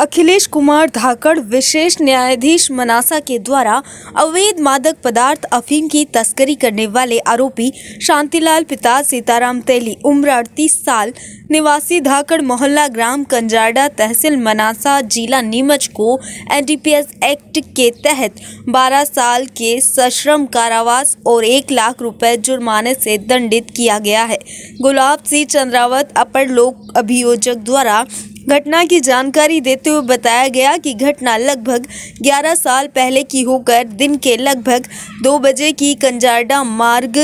अखिलेश कुमार धाकड़ विशेष न्यायाधीश मनासा के द्वारा अवैध मादक पदार्थ अफीम की तस्करी करने वाले आरोपी शांतिलाल पिता सीताराम तेली उम्र अड़तीस साल निवासी धाकड़ मोहल्ला ग्राम कंजारडा तहसील मनासा जिला नीमच को एनडीपीएस एक्ट के तहत 12 साल के सश्रम कारावास और एक लाख रुपए जुर्माने से दंडित किया गया है गुलाब सिंह चंद्रावत अपर लोक अभियोजक द्वारा घटना की जानकारी देते हुए बताया गया कि घटना लगभग 11 साल पहले की होकर दिन के लगभग दो बजे की कंजारडा मार्ग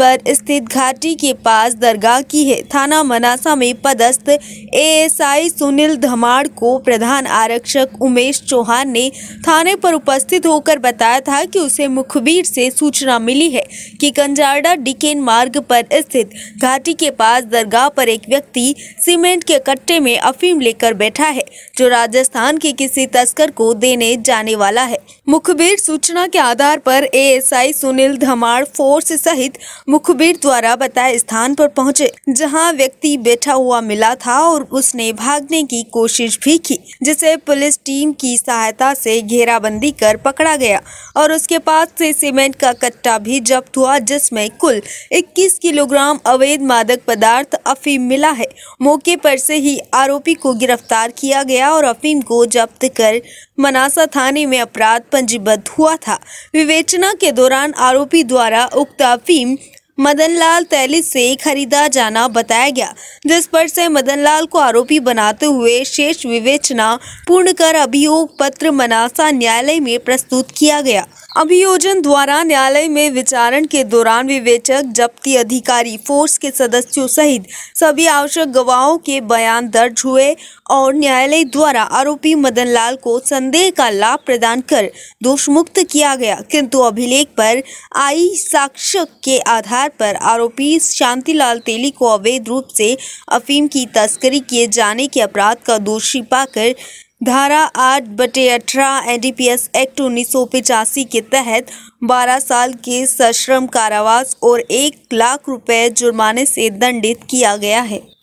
पर स्थित घाटी के पास दरगाह की है थाना मनासा में पदस्थ एएसआई सुनील धमाड़ को प्रधान आरक्षक उमेश चौहान ने थाने पर उपस्थित होकर बताया था कि उसे मुखबिर से सूचना मिली है कि कंजारडा डिकेन मार्ग पर स्थित घाटी के पास दरगाह पर एक व्यक्ति सीमेंट के कट्टे में अफीम लेकर बैठा है जो राजस्थान के किसी तस्कर को देने जाने वाला है मुखबिर सूचना के आधार पर एएसआई सुनील धमाड़ फोर्स सहित मुखबिर द्वारा बताए स्थान पर पहुंचे जहां व्यक्ति बैठा हुआ मिला था और उसने भागने की कोशिश भी की जिसे पुलिस टीम की सहायता से घेराबंदी कर पकड़ा गया और उसके पास से सीमेंट का कट्टा भी जब्त हुआ जिसमें कुल 21 किलोग्राम अवैध मादक पदार्थ अफीम मिला है मौके पर से ही आरोपी को गिरफ्तार किया गया गया और अफीम को जब्त कर मनासा थाने में अपराध पंजीबद्ध हुआ था विवेचना के दौरान आरोपी द्वारा उक्त अफीम मदनलाल तैली से खरीदा जाना बताया गया जिस पर से मदनलाल को आरोपी बनाते हुए शेष विवेचना पूर्ण कर अभियोग पत्र मनासा न्यायालय में प्रस्तुत किया गया अभियोजन द्वारा न्यायालय में विचारण के दौरान विवेचक जब्ती अधिकारी फोर्स के सदस्यों सहित सभी आवश्यक गवाहों के बयान दर्ज हुए और न्यायालय द्वारा आरोपी मदन लाल को संदेह का लाभ प्रदान कर दोषमुक्त किया गया किंतु अभिलेख पर आई साक्ष्य के आधार पर आरोपी शांतिलाल तेली को अवैध रूप से अफीम की तस्करी किए जाने के अपराध का दोषी पाकर धारा आठ बटे अठारह N D P S act उन्नीस सौ के तहत बारह साल के सश्रम कारावास और एक लाख रुपए जुर्माने से दंडित किया गया है